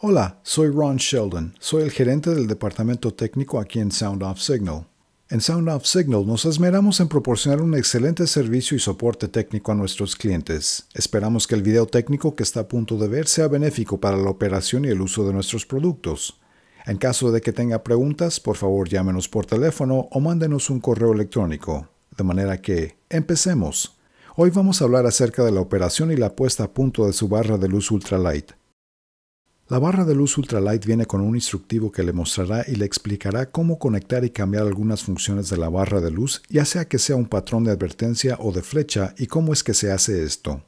Hola, soy Ron Sheldon, soy el gerente del departamento técnico aquí en Sound Off Signal. En Sound Off Signal nos esmeramos en proporcionar un excelente servicio y soporte técnico a nuestros clientes. Esperamos que el video técnico que está a punto de ver sea benéfico para la operación y el uso de nuestros productos. En caso de que tenga preguntas, por favor llámenos por teléfono o mándenos un correo electrónico. De manera que, empecemos. Hoy vamos a hablar acerca de la operación y la puesta a punto de su barra de luz ultralight. La barra de luz ultralight viene con un instructivo que le mostrará y le explicará cómo conectar y cambiar algunas funciones de la barra de luz, ya sea que sea un patrón de advertencia o de flecha y cómo es que se hace esto.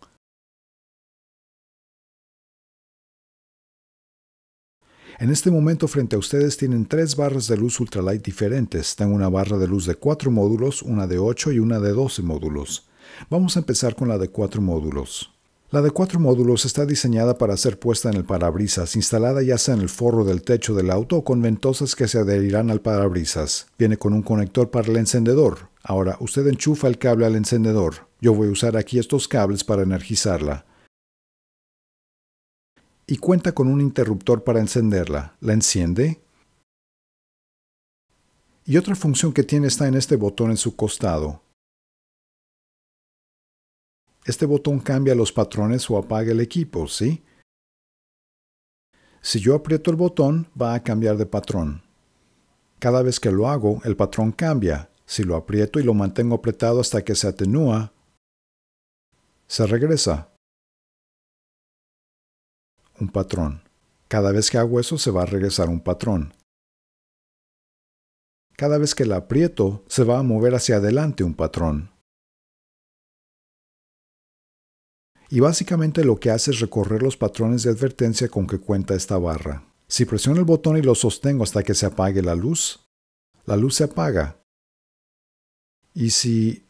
En este momento frente a ustedes tienen tres barras de luz ultralight diferentes. Tengo una barra de luz de 4 módulos, una de 8 y una de 12 módulos. Vamos a empezar con la de 4 módulos. La de cuatro módulos está diseñada para ser puesta en el parabrisas, instalada ya sea en el forro del techo del auto o con ventosas que se adherirán al parabrisas. Viene con un conector para el encendedor. Ahora, usted enchufa el cable al encendedor. Yo voy a usar aquí estos cables para energizarla. Y cuenta con un interruptor para encenderla. La enciende. Y otra función que tiene está en este botón en su costado este botón cambia los patrones o apaga el equipo, ¿sí? Si yo aprieto el botón, va a cambiar de patrón. Cada vez que lo hago, el patrón cambia. Si lo aprieto y lo mantengo apretado hasta que se atenúa, se regresa. Un patrón. Cada vez que hago eso, se va a regresar un patrón. Cada vez que la aprieto, se va a mover hacia adelante un patrón. y básicamente lo que hace es recorrer los patrones de advertencia con que cuenta esta barra. Si presiono el botón y lo sostengo hasta que se apague la luz, la luz se apaga. Y si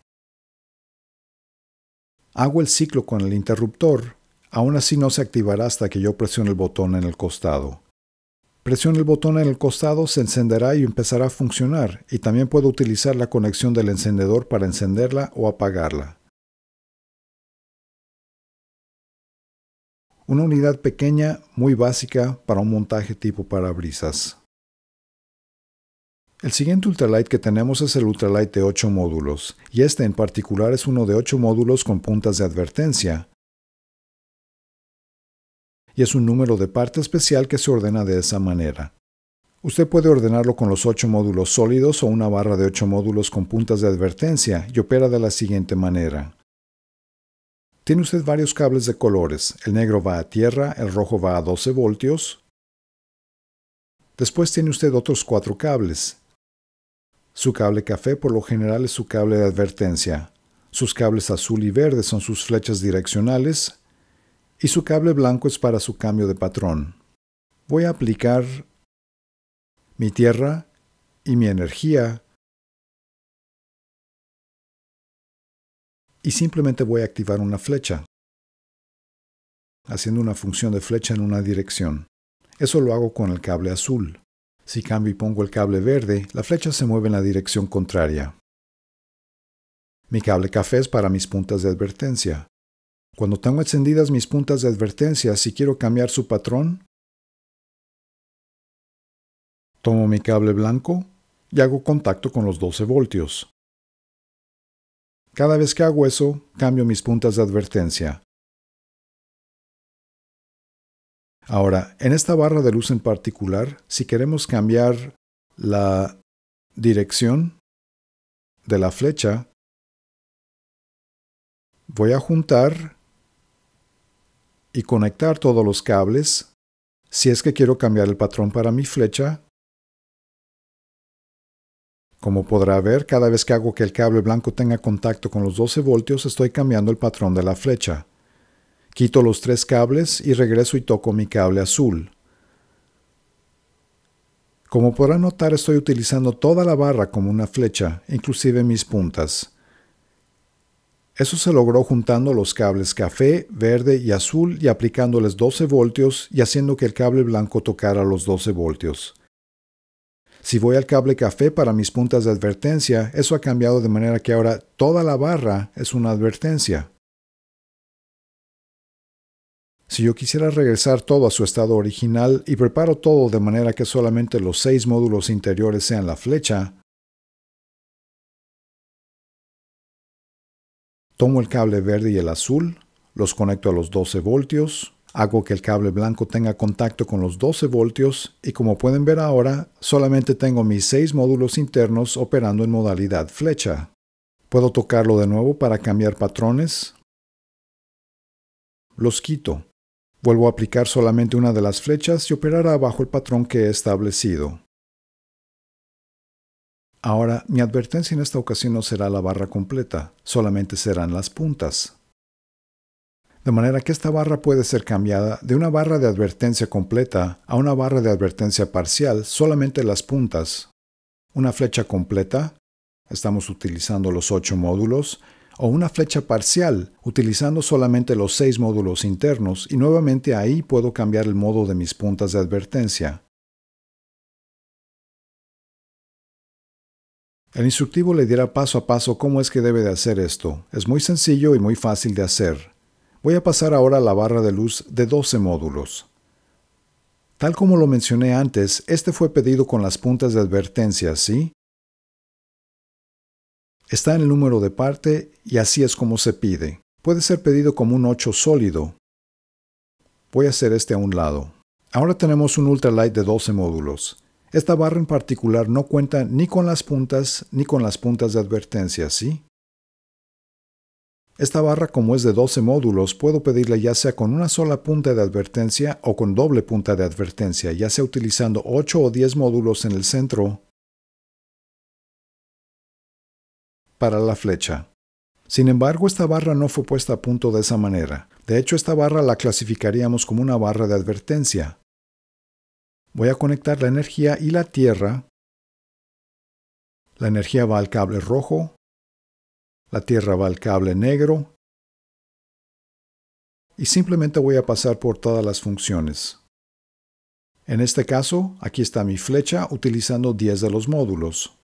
hago el ciclo con el interruptor, aún así no se activará hasta que yo presione el botón en el costado. Presione el botón en el costado, se encenderá y empezará a funcionar, y también puedo utilizar la conexión del encendedor para encenderla o apagarla. una unidad pequeña, muy básica para un montaje tipo parabrisas. El siguiente ultralight que tenemos es el ultralight de 8 módulos, y este en particular es uno de 8 módulos con puntas de advertencia, y es un número de parte especial que se ordena de esa manera. Usted puede ordenarlo con los 8 módulos sólidos o una barra de 8 módulos con puntas de advertencia y opera de la siguiente manera. Tiene usted varios cables de colores. El negro va a tierra, el rojo va a 12 voltios. Después tiene usted otros cuatro cables. Su cable café por lo general es su cable de advertencia. Sus cables azul y verde son sus flechas direccionales. Y su cable blanco es para su cambio de patrón. Voy a aplicar mi tierra y mi energía y simplemente voy a activar una flecha, haciendo una función de flecha en una dirección. Eso lo hago con el cable azul. Si cambio y pongo el cable verde, la flecha se mueve en la dirección contraria. Mi cable café es para mis puntas de advertencia. Cuando tengo encendidas mis puntas de advertencia, si quiero cambiar su patrón, tomo mi cable blanco y hago contacto con los 12 voltios. Cada vez que hago eso, cambio mis puntas de advertencia. Ahora, en esta barra de luz en particular, si queremos cambiar la dirección de la flecha, voy a juntar y conectar todos los cables si es que quiero cambiar el patrón para mi flecha como podrá ver, cada vez que hago que el cable blanco tenga contacto con los 12 voltios, estoy cambiando el patrón de la flecha. Quito los tres cables y regreso y toco mi cable azul. Como podrá notar, estoy utilizando toda la barra como una flecha, inclusive mis puntas. Eso se logró juntando los cables café, verde y azul y aplicándoles 12 voltios y haciendo que el cable blanco tocara los 12 voltios. Si voy al cable café para mis puntas de advertencia, eso ha cambiado de manera que ahora toda la barra es una advertencia. Si yo quisiera regresar todo a su estado original y preparo todo de manera que solamente los seis módulos interiores sean la flecha, tomo el cable verde y el azul, los conecto a los 12 voltios, Hago que el cable blanco tenga contacto con los 12 voltios y como pueden ver ahora, solamente tengo mis 6 módulos internos operando en modalidad flecha. Puedo tocarlo de nuevo para cambiar patrones. Los quito. Vuelvo a aplicar solamente una de las flechas y operará bajo el patrón que he establecido. Ahora, mi advertencia en esta ocasión no será la barra completa, solamente serán las puntas. De manera que esta barra puede ser cambiada de una barra de advertencia completa a una barra de advertencia parcial solamente las puntas. Una flecha completa, estamos utilizando los 8 módulos, o una flecha parcial, utilizando solamente los 6 módulos internos y nuevamente ahí puedo cambiar el modo de mis puntas de advertencia. El instructivo le dirá paso a paso cómo es que debe de hacer esto. Es muy sencillo y muy fácil de hacer. Voy a pasar ahora a la barra de luz de 12 módulos. Tal como lo mencioné antes, este fue pedido con las puntas de advertencia, ¿sí? Está en el número de parte y así es como se pide. Puede ser pedido como un 8 sólido. Voy a hacer este a un lado. Ahora tenemos un ultralight de 12 módulos. Esta barra en particular no cuenta ni con las puntas ni con las puntas de advertencia, ¿sí? Esta barra como es de 12 módulos, puedo pedirla ya sea con una sola punta de advertencia o con doble punta de advertencia, ya sea utilizando 8 o 10 módulos en el centro para la flecha. Sin embargo, esta barra no fue puesta a punto de esa manera. De hecho, esta barra la clasificaríamos como una barra de advertencia. Voy a conectar la energía y la tierra. La energía va al cable rojo, la Tierra va al cable negro. Y simplemente voy a pasar por todas las funciones. En este caso, aquí está mi flecha utilizando 10 de los módulos.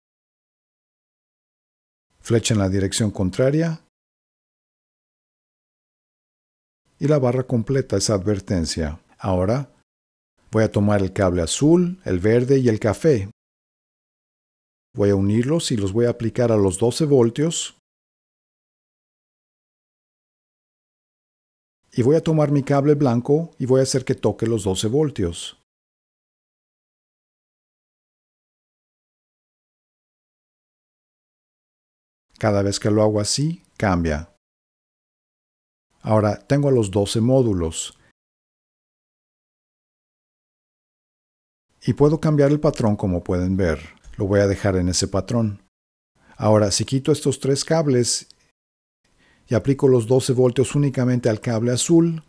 Flecha en la dirección contraria. Y la barra completa esa advertencia. Ahora, voy a tomar el cable azul, el verde y el café. Voy a unirlos y los voy a aplicar a los 12 voltios y voy a tomar mi cable blanco y voy a hacer que toque los 12 voltios. Cada vez que lo hago así, cambia. Ahora tengo los 12 módulos. Y puedo cambiar el patrón como pueden ver. Lo voy a dejar en ese patrón. Ahora, si quito estos tres cables y aplico los 12 voltios únicamente al cable azul,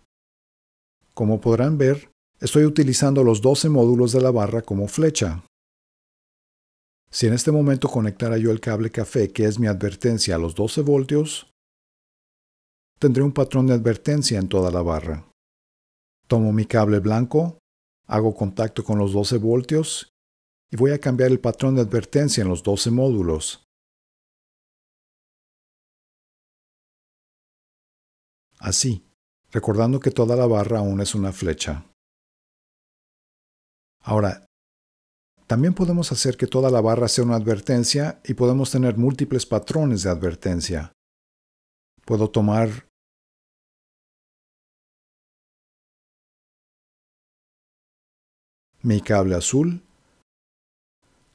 como podrán ver, estoy utilizando los 12 módulos de la barra como flecha. Si en este momento conectara yo el cable café, que es mi advertencia, a los 12 voltios, tendré un patrón de advertencia en toda la barra. Tomo mi cable blanco, hago contacto con los 12 voltios y voy a cambiar el patrón de advertencia en los 12 módulos. así, recordando que toda la barra aún es una flecha. Ahora, también podemos hacer que toda la barra sea una advertencia y podemos tener múltiples patrones de advertencia. Puedo tomar mi cable azul,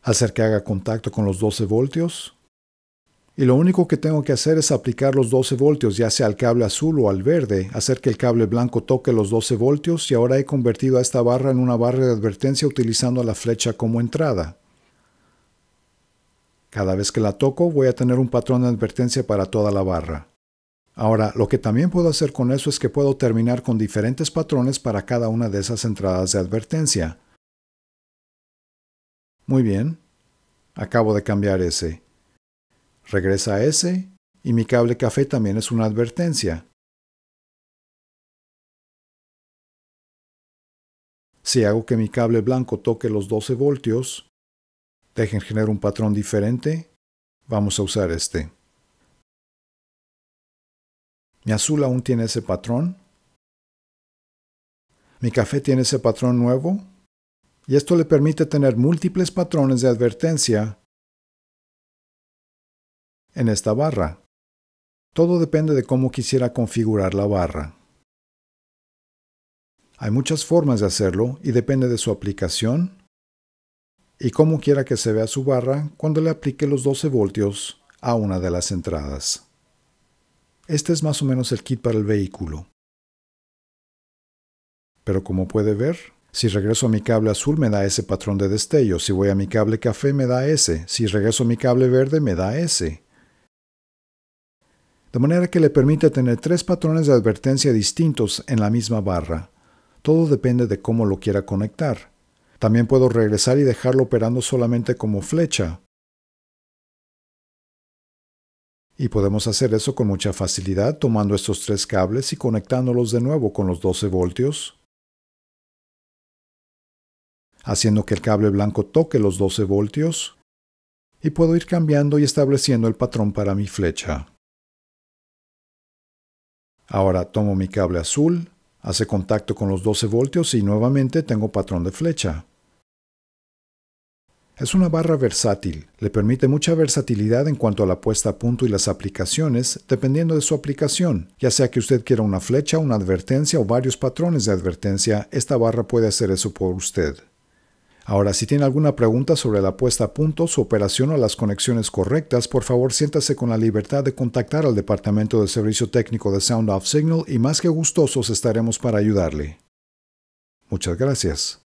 hacer que haga contacto con los 12 voltios, y lo único que tengo que hacer es aplicar los 12 voltios ya sea al cable azul o al verde, hacer que el cable blanco toque los 12 voltios y ahora he convertido a esta barra en una barra de advertencia utilizando la flecha como entrada. Cada vez que la toco voy a tener un patrón de advertencia para toda la barra. Ahora, lo que también puedo hacer con eso es que puedo terminar con diferentes patrones para cada una de esas entradas de advertencia. Muy bien, acabo de cambiar ese. Regresa a ese y mi cable café también es una advertencia. Si hago que mi cable blanco toque los 12 voltios, dejen generar un patrón diferente, vamos a usar este. Mi azul aún tiene ese patrón. Mi café tiene ese patrón nuevo. Y esto le permite tener múltiples patrones de advertencia en esta barra. Todo depende de cómo quisiera configurar la barra. Hay muchas formas de hacerlo y depende de su aplicación y cómo quiera que se vea su barra cuando le aplique los 12 voltios a una de las entradas. Este es más o menos el kit para el vehículo. Pero como puede ver, si regreso a mi cable azul me da ese patrón de destello, si voy a mi cable café me da ese, si regreso a mi cable verde me da ese de manera que le permite tener tres patrones de advertencia distintos en la misma barra. Todo depende de cómo lo quiera conectar. También puedo regresar y dejarlo operando solamente como flecha. Y podemos hacer eso con mucha facilidad tomando estos tres cables y conectándolos de nuevo con los 12 voltios, haciendo que el cable blanco toque los 12 voltios, y puedo ir cambiando y estableciendo el patrón para mi flecha. Ahora tomo mi cable azul, hace contacto con los 12 voltios y nuevamente tengo patrón de flecha. Es una barra versátil, le permite mucha versatilidad en cuanto a la puesta a punto y las aplicaciones, dependiendo de su aplicación. Ya sea que usted quiera una flecha, una advertencia o varios patrones de advertencia, esta barra puede hacer eso por usted. Ahora, si tiene alguna pregunta sobre la puesta a punto, su operación o las conexiones correctas, por favor siéntase con la libertad de contactar al Departamento de Servicio Técnico de Sound Off Signal y más que gustosos estaremos para ayudarle. Muchas gracias.